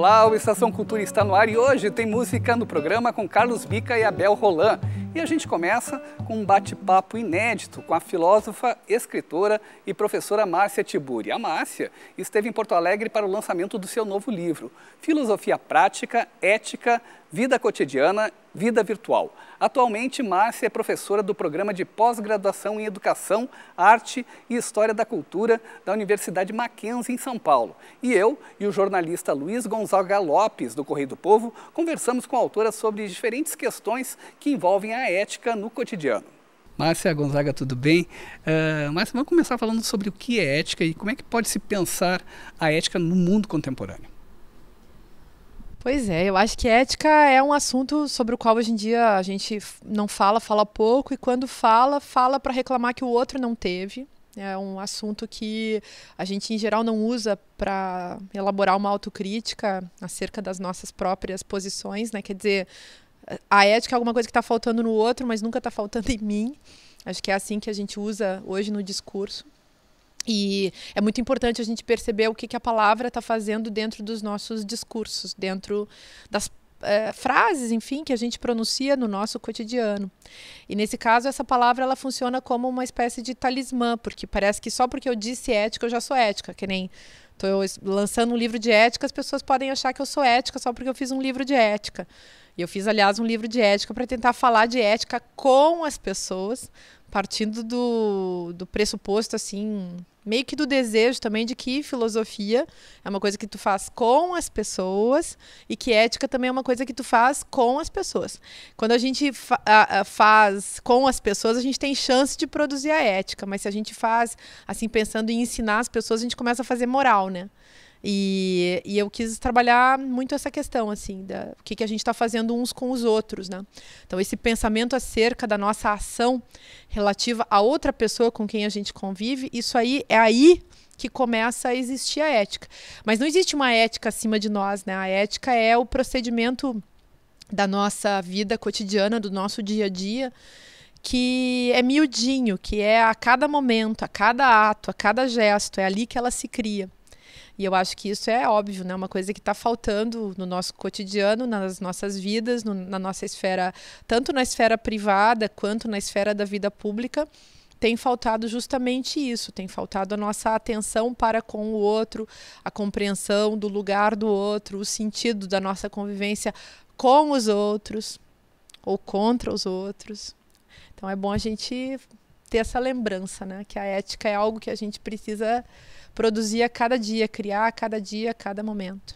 Olá, o Estação Cultura está no ar e hoje tem música no programa com Carlos Bica e Abel Roland. E a gente começa com um bate-papo inédito com a filósofa, escritora e professora Márcia Tiburi. A Márcia esteve em Porto Alegre para o lançamento do seu novo livro, Filosofia Prática, Ética, Vida Cotidiana, Vida Virtual. Atualmente, Márcia é professora do programa de pós-graduação em Educação, Arte e História da Cultura da Universidade Mackenzie, em São Paulo. E eu e o jornalista Luiz Gonzaga Lopes, do Correio do Povo, conversamos com a autora sobre diferentes questões que envolvem a ética no cotidiano. Márcia Gonzaga, tudo bem? Uh, Márcia, vamos começar falando sobre o que é ética e como é que pode se pensar a ética no mundo contemporâneo. Pois é, eu acho que ética é um assunto sobre o qual hoje em dia a gente não fala, fala pouco, e quando fala, fala para reclamar que o outro não teve. É um assunto que a gente, em geral, não usa para elaborar uma autocrítica acerca das nossas próprias posições, né? Quer dizer, a ética é alguma coisa que está faltando no outro, mas nunca está faltando em mim. Acho que é assim que a gente usa hoje no discurso. E é muito importante a gente perceber o que, que a palavra está fazendo dentro dos nossos discursos, dentro das é, frases, enfim, que a gente pronuncia no nosso cotidiano. E nesse caso, essa palavra ela funciona como uma espécie de talismã, porque parece que só porque eu disse ética eu já sou ética, que nem Estou lançando um livro de ética, as pessoas podem achar que eu sou ética só porque eu fiz um livro de ética. E eu fiz, aliás, um livro de ética para tentar falar de ética com as pessoas, partindo do, do pressuposto assim meio que do desejo também de que filosofia é uma coisa que tu faz com as pessoas e que ética também é uma coisa que tu faz com as pessoas. Quando a gente fa a, faz com as pessoas, a gente tem chance de produzir a ética, mas se a gente faz assim pensando em ensinar as pessoas, a gente começa a fazer moral, né? E, e eu quis trabalhar muito essa questão, assim, da o que, que a gente está fazendo uns com os outros, né? Então, esse pensamento acerca da nossa ação relativa a outra pessoa com quem a gente convive, isso aí é aí que começa a existir a ética. Mas não existe uma ética acima de nós, né? A ética é o procedimento da nossa vida cotidiana, do nosso dia a dia, que é miudinho, que é a cada momento, a cada ato, a cada gesto, é ali que ela se cria. E eu acho que isso é óbvio, né? Uma coisa que está faltando no nosso cotidiano, nas nossas vidas, no, na nossa esfera, tanto na esfera privada quanto na esfera da vida pública tem faltado justamente isso, tem faltado a nossa atenção para com o outro, a compreensão do lugar do outro, o sentido da nossa convivência com os outros ou contra os outros. Então é bom a gente ter essa lembrança, né? Que a ética é algo que a gente precisa produzir a cada dia, criar a cada dia, a cada momento.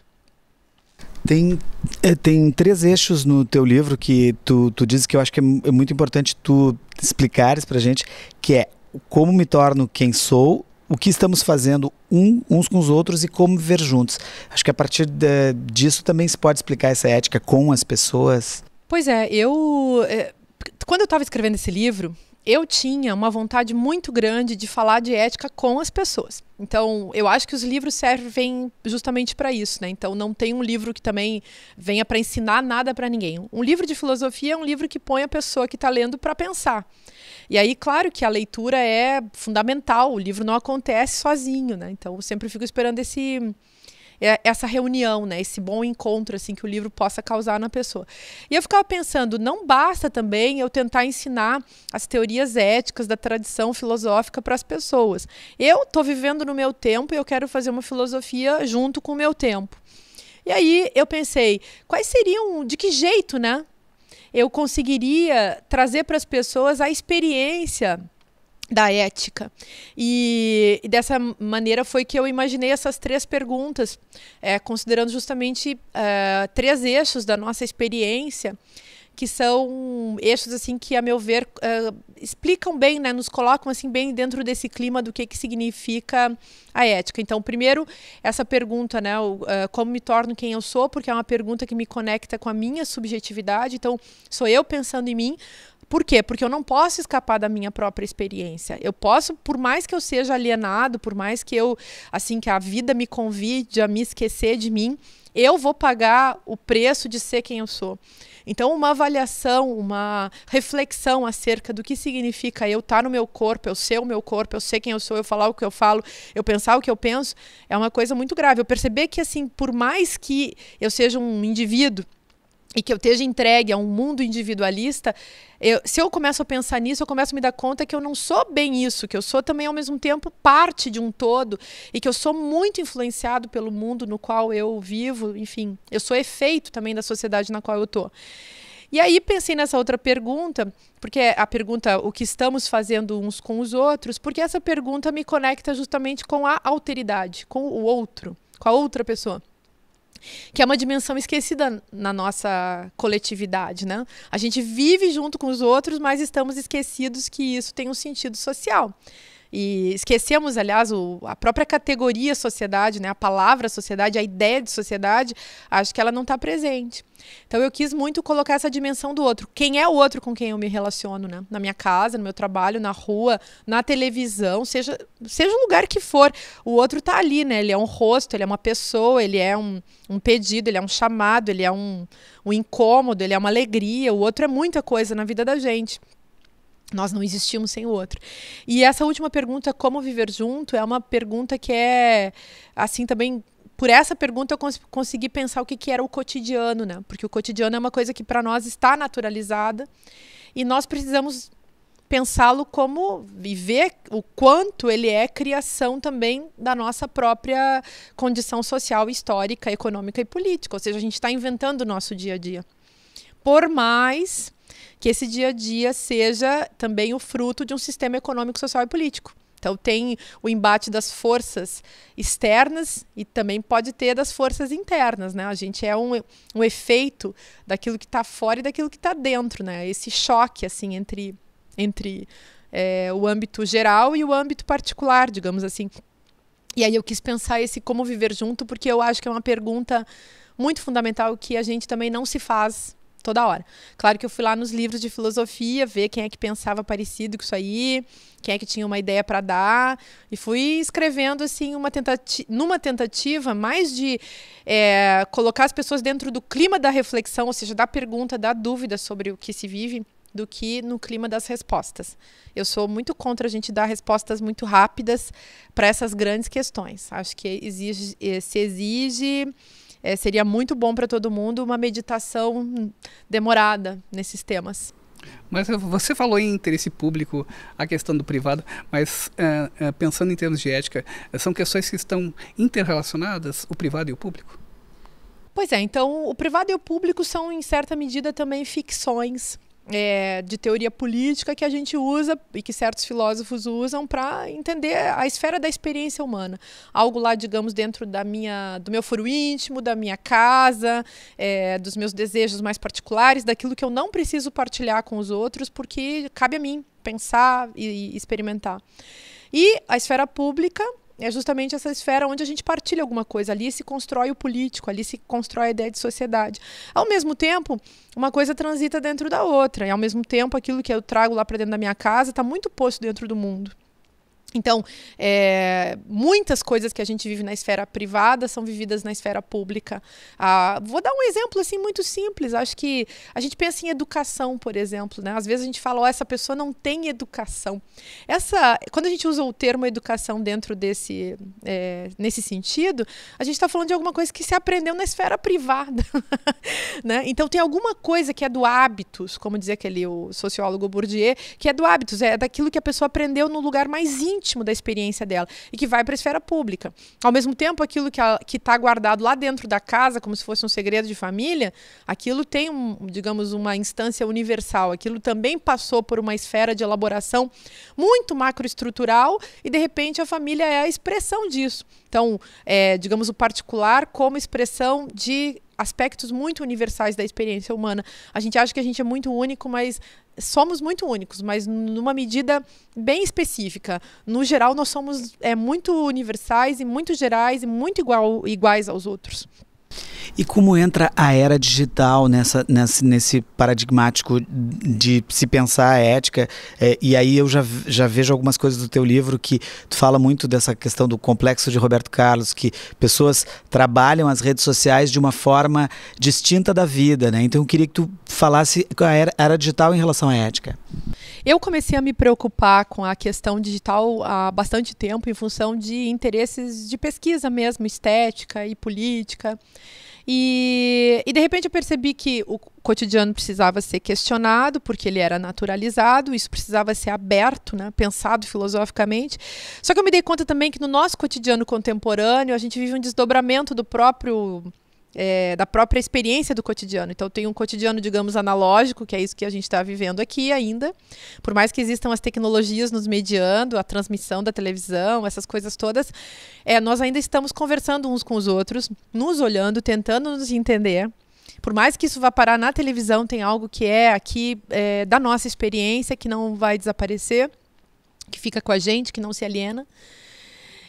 Tem, é, tem três eixos no teu livro que tu, tu dizes que eu acho que é, é muito importante tu explicares pra gente, que é como me torno quem sou, o que estamos fazendo um, uns com os outros e como viver juntos. Acho que a partir de, disso também se pode explicar essa ética com as pessoas. Pois é, eu... É, quando eu estava escrevendo esse livro, eu tinha uma vontade muito grande de falar de ética com as pessoas. Então, eu acho que os livros servem justamente para isso, né? Então, não tem um livro que também venha para ensinar nada para ninguém. Um livro de filosofia é um livro que põe a pessoa que está lendo para pensar. E aí, claro que a leitura é fundamental. O livro não acontece sozinho, né? Então, eu sempre fico esperando esse é, essa reunião, né? Esse bom encontro assim que o livro possa causar na pessoa. E eu ficava pensando, não basta também eu tentar ensinar as teorias éticas da tradição filosófica para as pessoas. Eu estou vivendo no meu tempo e eu quero fazer uma filosofia junto com o meu tempo. E aí eu pensei, quais seriam, de que jeito, né? Eu conseguiria trazer para as pessoas a experiência da ética. E, e, dessa maneira foi que eu imaginei essas três perguntas, é, considerando justamente é, três eixos da nossa experiência, que são eixos assim que, a meu ver, é, explicam bem, né, nos colocam assim bem dentro desse clima do que, que significa a ética. Então, primeiro, essa pergunta, né, o, uh, como me torno quem eu sou, porque é uma pergunta que me conecta com a minha subjetividade. Então, sou eu pensando em mim, por quê? Porque eu não posso escapar da minha própria experiência. Eu posso, por mais que eu seja alienado, por mais que eu, assim, que a vida me convide a me esquecer de mim, eu vou pagar o preço de ser quem eu sou. Então, uma avaliação, uma reflexão acerca do que significa eu estar tá no meu corpo, eu ser o meu corpo, eu ser quem eu sou, eu falar o que eu falo, eu pensar o que eu penso, é uma coisa muito grave. Eu perceber que, assim, por mais que eu seja um indivíduo e que eu esteja entregue a um mundo individualista, eu, se eu começo a pensar nisso, eu começo a me dar conta que eu não sou bem isso, que eu sou também, ao mesmo tempo, parte de um todo e que eu sou muito influenciado pelo mundo no qual eu vivo, enfim, eu sou efeito também da sociedade na qual eu estou. E aí pensei nessa outra pergunta, porque é a pergunta o que estamos fazendo uns com os outros, porque essa pergunta me conecta justamente com a alteridade, com o outro, com a outra pessoa que é uma dimensão esquecida na nossa coletividade, né? A gente vive junto com os outros, mas estamos esquecidos que isso tem um sentido social. E esquecemos, aliás, o, a própria categoria sociedade, né? a palavra sociedade, a ideia de sociedade, acho que ela não está presente. Então eu quis muito colocar essa dimensão do outro. Quem é o outro com quem eu me relaciono, né? Na minha casa, no meu trabalho, na rua, na televisão, seja, seja o lugar que for, o outro está ali, né? Ele é um rosto, ele é uma pessoa, ele é um, um pedido, ele é um chamado, ele é um, um incômodo, ele é uma alegria, o outro é muita coisa na vida da gente. Nós não existimos sem o outro. E essa última pergunta, como viver junto, é uma pergunta que é, assim, também por essa pergunta eu cons consegui pensar o que, que era o cotidiano, né? Porque o cotidiano é uma coisa que para nós está naturalizada e nós precisamos pensá-lo como viver o quanto ele é criação também da nossa própria condição social, histórica, econômica e política. Ou seja, a gente está inventando o nosso dia a dia. Por mais que esse dia a dia seja também o fruto de um sistema econômico, social e político. Então tem o embate das forças externas e também pode ter das forças internas, né? A gente é um, um efeito daquilo que está fora e daquilo que está dentro, né? Esse choque assim entre entre é, o âmbito geral e o âmbito particular, digamos assim. E aí eu quis pensar esse como viver junto porque eu acho que é uma pergunta muito fundamental que a gente também não se faz toda hora. Claro que eu fui lá nos livros de filosofia ver quem é que pensava parecido com isso aí, quem é que tinha uma ideia para dar, e fui escrevendo assim uma tentativa, numa tentativa mais de é, colocar as pessoas dentro do clima da reflexão, ou seja, da pergunta, da dúvida sobre o que se vive do que no clima das respostas. Eu sou muito contra a gente dar respostas muito rápidas para essas grandes questões. Acho que exige, eh, se exige é, seria muito bom para todo mundo uma meditação demorada nesses temas. Mas eh, você falou em interesse público, a questão do privado, mas eh, eh, pensando em termos de ética, são questões que estão interrelacionadas, o privado e o público? Pois é, então o privado e o público são, em certa medida, também ficções é, de teoria política que a gente usa e que certos filósofos usam para entender a esfera da experiência humana. Algo lá, digamos, dentro da minha, do meu foro íntimo, da minha casa, é, dos meus desejos mais particulares, daquilo que eu não preciso partilhar com os outros, porque cabe a mim pensar e, e experimentar. E a esfera pública, é justamente essa esfera onde a gente partilha alguma coisa. Ali se constrói o político, ali se constrói a ideia de sociedade. Ao mesmo tempo, uma coisa transita dentro da outra. E ao mesmo tempo, aquilo que eu trago lá para dentro da minha casa está muito posto dentro do mundo. Então, é, muitas coisas que a gente vive na esfera privada são vividas na esfera pública. Ah, vou dar um exemplo assim muito simples. Acho que a gente pensa em educação, por exemplo, né? Às vezes a gente fala, oh, essa pessoa não tem educação. Essa, quando a gente usa o termo educação dentro desse, é, nesse sentido, a gente está falando de alguma coisa que se aprendeu na esfera privada, né? Então tem alguma coisa que é do hábitos, como dizia aquele o sociólogo Bourdieu, que é do hábitos, é daquilo que a pessoa aprendeu no lugar mais íntimo íntimo da experiência dela e que vai para a esfera pública. Ao mesmo tempo, aquilo que está guardado lá dentro da casa, como se fosse um segredo de família, aquilo tem, um, digamos, uma instância universal. Aquilo também passou por uma esfera de elaboração muito macroestrutural e, de repente, a família é a expressão disso. Então, é, digamos, o particular como expressão de aspectos muito universais da experiência humana. A gente acha que a gente é muito único, mas somos muito únicos, mas numa medida bem específica. No geral, nós somos é, muito universais e muito gerais e muito igual, iguais aos outros. E como entra a era digital nessa, nessa, nesse paradigmático de se pensar a ética? É, e aí eu já, já vejo algumas coisas do teu livro que tu fala muito dessa questão do complexo de Roberto Carlos, que pessoas trabalham as redes sociais de uma forma distinta da vida, né? Então eu queria que tu falasse a era, a era digital em relação à ética. Eu comecei a me preocupar com a questão digital há bastante tempo em função de interesses de pesquisa mesmo, estética e política. E, e de repente eu percebi que o cotidiano precisava ser questionado, porque ele era naturalizado, isso precisava ser aberto, né, pensado filosoficamente. Só que eu me dei conta também que no nosso cotidiano contemporâneo a gente vive um desdobramento do próprio é, da própria experiência do cotidiano. Então, tem um cotidiano, digamos, analógico, que é isso que a gente está vivendo aqui ainda. Por mais que existam as tecnologias nos mediando, a transmissão da televisão, essas coisas todas, é, nós ainda estamos conversando uns com os outros, nos olhando, tentando nos entender. Por mais que isso vá parar na televisão, tem algo que é aqui é, da nossa experiência, que não vai desaparecer, que fica com a gente, que não se aliena.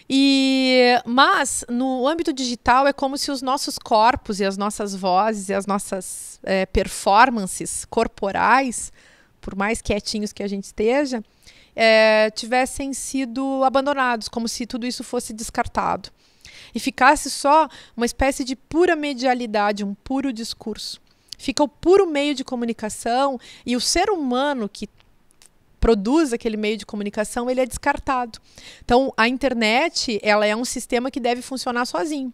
E mas no âmbito digital é como se os nossos corpos e as nossas vozes e as nossas é, performances corporais, por mais quietinhos que a gente esteja, é, tivessem sido abandonados, como se tudo isso fosse descartado e ficasse só uma espécie de pura medialidade, um puro discurso. Fica o puro meio de comunicação e o ser humano que produz aquele meio de comunicação, ele é descartado. Então, a internet, ela é um sistema que deve funcionar sozinho.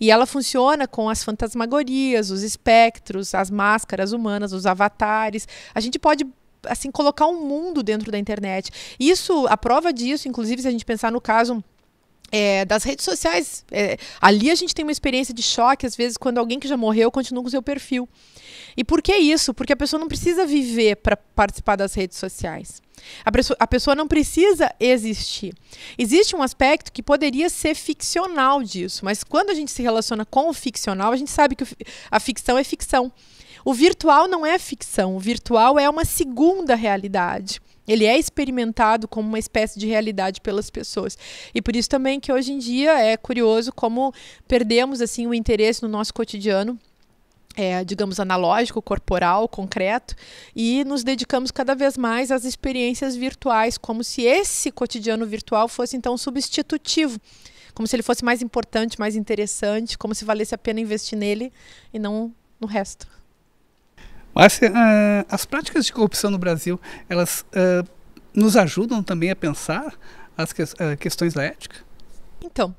E ela funciona com as fantasmagorias, os espectros, as máscaras humanas, os avatares. A gente pode assim colocar um mundo dentro da internet. Isso, a prova disso, inclusive se a gente pensar no caso é, das redes sociais. É, ali a gente tem uma experiência de choque, às vezes, quando alguém que já morreu continua com seu perfil. E por que isso? Porque a pessoa não precisa viver para participar das redes sociais. A pessoa, a pessoa não precisa existir. Existe um aspecto que poderia ser ficcional disso, mas quando a gente se relaciona com o ficcional, a gente sabe que a ficção é ficção. O virtual não é ficção, o virtual é uma segunda realidade. Ele é experimentado como uma espécie de realidade pelas pessoas. E por isso também que hoje em dia é curioso como perdemos assim o interesse no nosso cotidiano é, digamos, analógico, corporal, concreto, e nos dedicamos cada vez mais às experiências virtuais, como se esse cotidiano virtual fosse então substitutivo, como se ele fosse mais importante, mais interessante, como se valesse a pena investir nele e não no resto. Márcia, uh, eh, as práticas de corrupção no Brasil, elas uh, nos ajudam também a pensar as que, uh, eh, questões da ética? Então,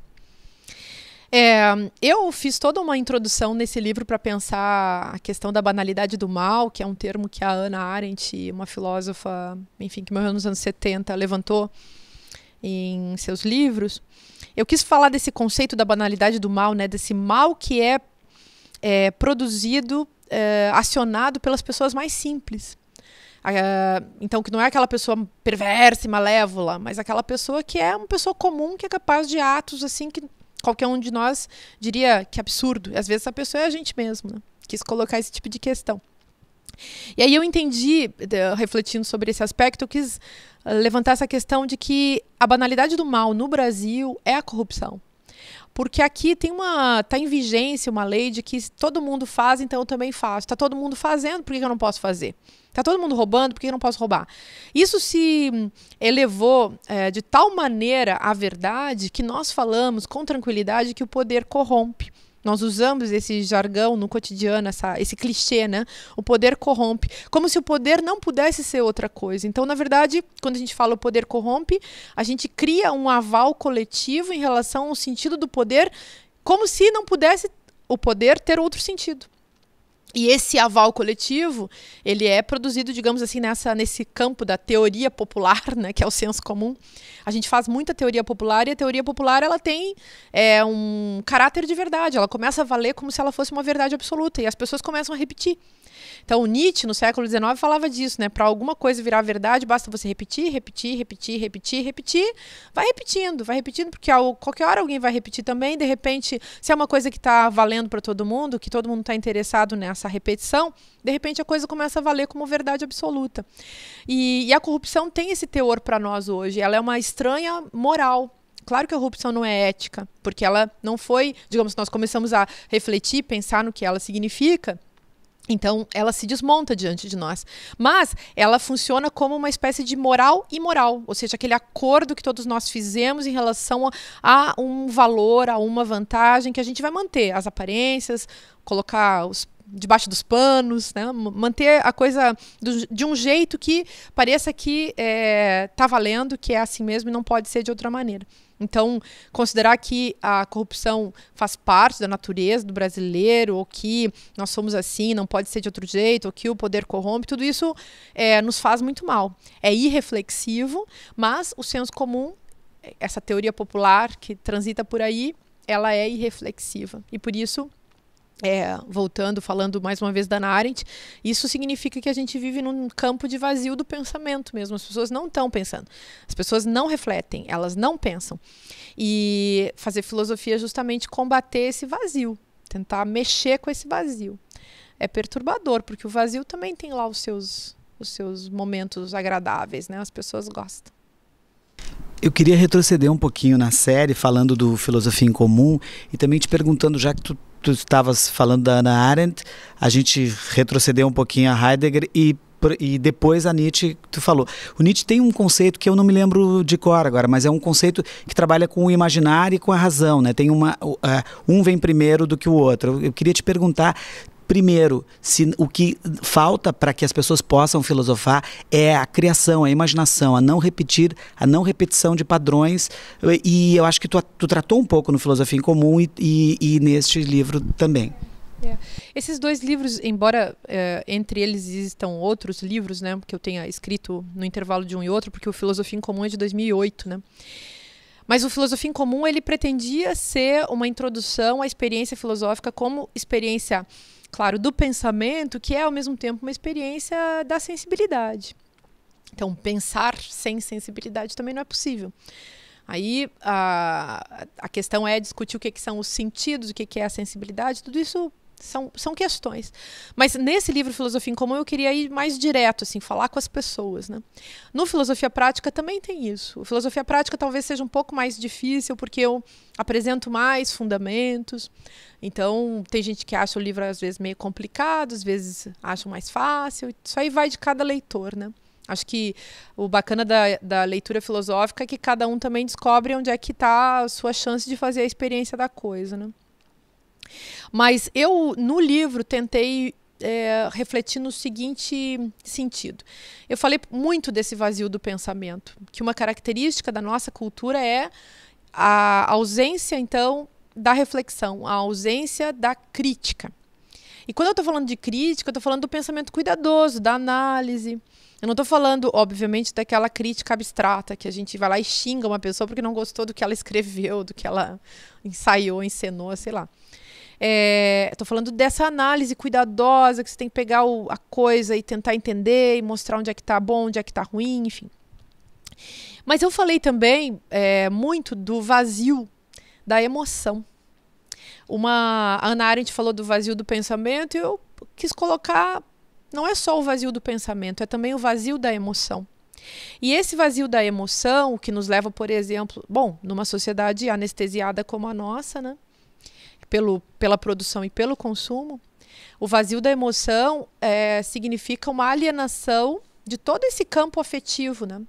é, eu fiz toda uma introdução nesse livro para pensar a questão da banalidade do mal, que é um termo que a Ana Arendt, uma filósofa, enfim, que morreu nos anos 70, levantou em seus livros. Eu quis falar desse conceito da banalidade do mal, né, desse mal que é, é produzido, é, acionado pelas pessoas mais simples. então, que não é aquela pessoa perversa e malévola, mas aquela pessoa que é uma pessoa comum, que é capaz de atos assim que qualquer um de nós diria que absurdo. Às vezes a pessoa é a gente mesmo, né? Quis colocar esse tipo de questão. E aí eu entendi, eh, refletindo sobre esse aspecto, eu quis eh, levantar essa questão de que a banalidade do mal no Brasil é a corrupção. Porque aqui tem uma. tá em vigência uma lei de que todo mundo faz, então eu também faço. Tá todo mundo fazendo, por que eu não posso fazer? Tá todo mundo roubando, por que eu não posso roubar? Isso se hum, elevou é, de tal maneira à verdade que nós falamos com tranquilidade que o poder corrompe. Nós usamos esse jargão no cotidiano, essa, esse clichê, né? O poder corrompe. Como se o poder não pudesse ser outra coisa. Então, na verdade, quando a gente fala o poder corrompe, a gente cria um aval coletivo em relação ao sentido do poder, como se não pudesse o poder ter outro sentido. E esse aval coletivo, ele é produzido, digamos assim, nessa, nesse campo da teoria popular, né, que é o senso comum. A gente faz muita teoria popular e a teoria popular ela tem é, um caráter de verdade. Ela começa a valer como se ela fosse uma verdade absoluta e as pessoas começam a repetir. Então, Nietzsche, no século XIX, falava disso, né? Para alguma coisa virar verdade, basta você repetir, repetir, repetir, repetir, repetir. Vai repetindo, vai repetindo, porque qualquer hora alguém vai repetir também. De repente, se é uma coisa que está valendo para todo mundo, que todo mundo está interessado nessa repetição, de repente a coisa começa a valer como verdade absoluta. E, e a corrupção tem esse teor para nós hoje. Ela é uma estranha moral. Claro que a corrupção não é ética, porque ela não foi, digamos, nós começamos a refletir, pensar no que ela significa então, ela se desmonta diante de nós. Mas ela funciona como uma espécie de moral imoral, ou seja, aquele acordo que todos nós fizemos em relação a, a um valor, a uma vantagem que a gente vai manter, as aparências, colocar os debaixo dos panos, né? manter a coisa do, de um jeito que pareça que está eh, é, valendo, que é assim mesmo e não pode ser de outra maneira. Então, considerar que a corrupção faz parte da natureza do brasileiro, ou que nós somos assim, não pode ser de outro jeito, ou que o poder corrompe, tudo isso é, nos faz muito mal. É irreflexivo, mas o senso comum, essa teoria popular que transita por aí, ela é irreflexiva. E por isso é, voltando, falando mais uma vez da Arendt, isso significa que a gente vive num campo de vazio do pensamento mesmo. As pessoas não estão pensando, as pessoas não refletem, elas não pensam. E fazer filosofia é justamente combater esse vazio, tentar mexer com esse vazio. É perturbador, porque o vazio também tem lá os seus, os seus momentos agradáveis, né? As pessoas gostam. Eu queria retroceder um pouquinho na série, falando do Filosofia em Comum e também te perguntando, já que tu tu estavas falando da Ana Arendt, a gente retrocedeu um pouquinho a Heidegger e e depois a Nietzsche, tu falou. O Nietzsche tem um conceito que eu não me lembro de cor agora, mas é um conceito que trabalha com o imaginário e com a razão, né? Tem uma uh, um vem primeiro do que o outro. Eu queria te perguntar, Primeiro, se o que falta para que as pessoas possam filosofar é a criação, a imaginação, a não repetir, a não repetição de padrões. E eu acho que tu, tu tratou um pouco no Filosofia em Comum e, e, e neste livro também. É. Esses dois livros, embora é, entre eles existam outros livros, né, que eu tenha escrito no intervalo de um e outro, porque o Filosofia em Comum é de 2008, né? Mas o Filosofia em Comum, ele pretendia ser uma introdução à experiência filosófica como experiência, claro, do pensamento, que é ao mesmo tempo uma experiência da sensibilidade. Então, pensar sem sensibilidade também não é possível. Aí a, a questão é discutir o que, que são os sentidos, o que, que é a sensibilidade, tudo isso são, são questões. Mas nesse livro Filosofia em Comum eu queria ir mais direto, assim, falar com as pessoas. Né? No Filosofia Prática também tem isso. O Filosofia Prática talvez seja um pouco mais difícil, porque eu apresento mais fundamentos. Então, tem gente que acha o livro, às vezes, meio complicado, às vezes acha mais fácil. Isso aí vai de cada leitor, né? Acho que o bacana da, da, leitura filosófica é que cada um também descobre onde é que está a sua chance de fazer a experiência da coisa, né? Mas eu, no livro, tentei é, refletir no seguinte sentido. Eu falei muito desse vazio do pensamento, que uma característica da nossa cultura é a ausência, então, da reflexão, a ausência da crítica. E quando eu estou falando de crítica, eu estou falando do pensamento cuidadoso, da análise. Eu não estou falando, obviamente, daquela crítica abstrata que a gente vai lá e xinga uma pessoa porque não gostou do que ela escreveu, do que ela ensaiou, encenou, sei lá. Estou é, falando dessa análise cuidadosa, que você tem que pegar o, a coisa e tentar entender e mostrar onde é que está bom, onde é que está ruim, enfim. Mas eu falei também é, muito do vazio, da emoção. Uma, a Ana Arendt falou do vazio do pensamento e eu quis colocar, não é só o vazio do pensamento, é também o vazio da emoção. E esse vazio da emoção, o que nos leva, por exemplo, bom, numa sociedade anestesiada como a nossa, né? pelo, pela produção e pelo consumo, o vazio da emoção é, significa uma alienação de todo esse campo afetivo, né?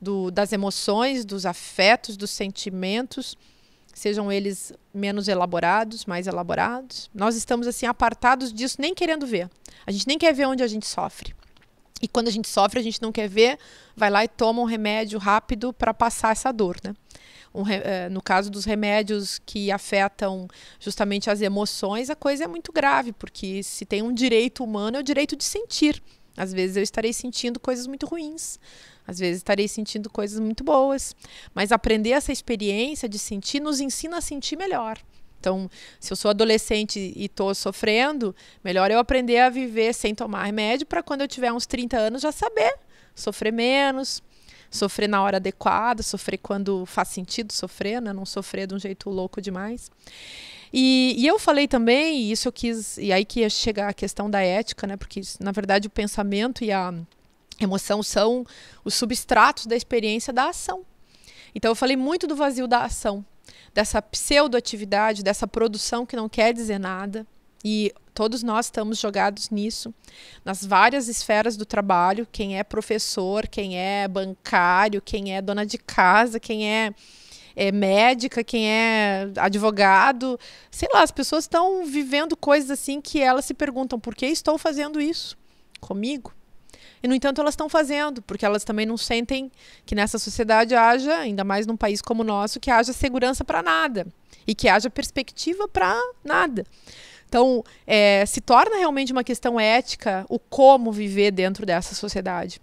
Do, das emoções, dos afetos, dos sentimentos, sejam eles menos elaborados, mais elaborados. Nós estamos assim apartados disso, nem querendo ver. A gente nem quer ver onde a gente sofre. E quando a gente sofre, a gente não quer ver, vai lá e toma um remédio rápido para passar essa dor, né? um, eh, no caso dos remédios que afetam justamente as emoções, a coisa é muito grave, porque se tem um direito humano, é o direito de sentir. Às vezes eu estarei sentindo coisas muito ruins, às vezes estarei sentindo coisas muito boas, mas aprender essa experiência de sentir nos ensina a sentir melhor. Então, se eu sou adolescente e estou sofrendo, melhor eu aprender a viver sem tomar remédio para quando eu tiver uns 30 anos já saber sofrer menos, sofrer na hora adequada, sofrer quando faz sentido sofrer, né? não sofrer de um jeito louco demais. E, e, eu falei também, e isso eu quis, e aí que ia chegar a questão da ética, né? Porque, na verdade, o pensamento e a emoção são os substratos da experiência da ação. Então, eu falei muito do vazio da ação, dessa pseudoatividade, dessa produção que não quer dizer nada, e todos nós estamos jogados nisso, nas várias esferas do trabalho, quem é professor, quem é bancário, quem é dona de casa, quem é, é médica, quem é advogado, sei lá, as pessoas estão vivendo coisas assim que elas se perguntam por que estou fazendo isso comigo? E, no entanto, elas estão fazendo, porque elas também não sentem que nessa sociedade haja, ainda mais num país como o nosso, que haja segurança para nada e que haja perspectiva para nada. Então, é, se torna realmente uma questão ética o como viver dentro dessa sociedade.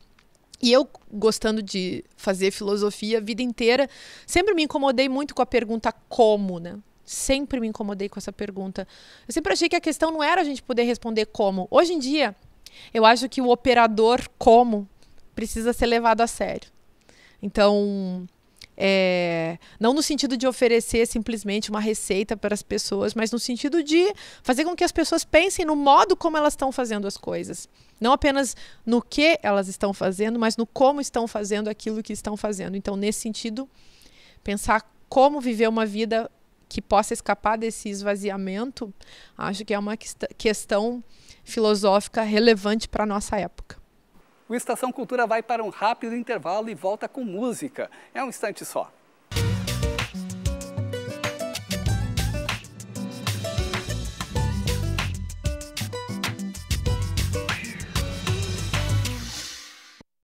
E eu, gostando de fazer filosofia a vida inteira, sempre me incomodei muito com a pergunta como, né? Sempre me incomodei com essa pergunta. Eu sempre achei que a questão não era a gente poder responder como. Hoje em dia, eu acho que o operador como precisa ser levado a sério. Então, é, não no sentido de oferecer simplesmente uma receita para as pessoas, mas no sentido de fazer com que as pessoas pensem no modo como elas estão fazendo as coisas. Não apenas no que elas estão fazendo, mas no como estão fazendo aquilo que estão fazendo. Então, nesse sentido, pensar como viver uma vida que possa escapar desse esvaziamento, acho que é uma questão filosófica relevante para a nossa época. O Estação Cultura vai para um rápido intervalo e volta com música. É um instante só.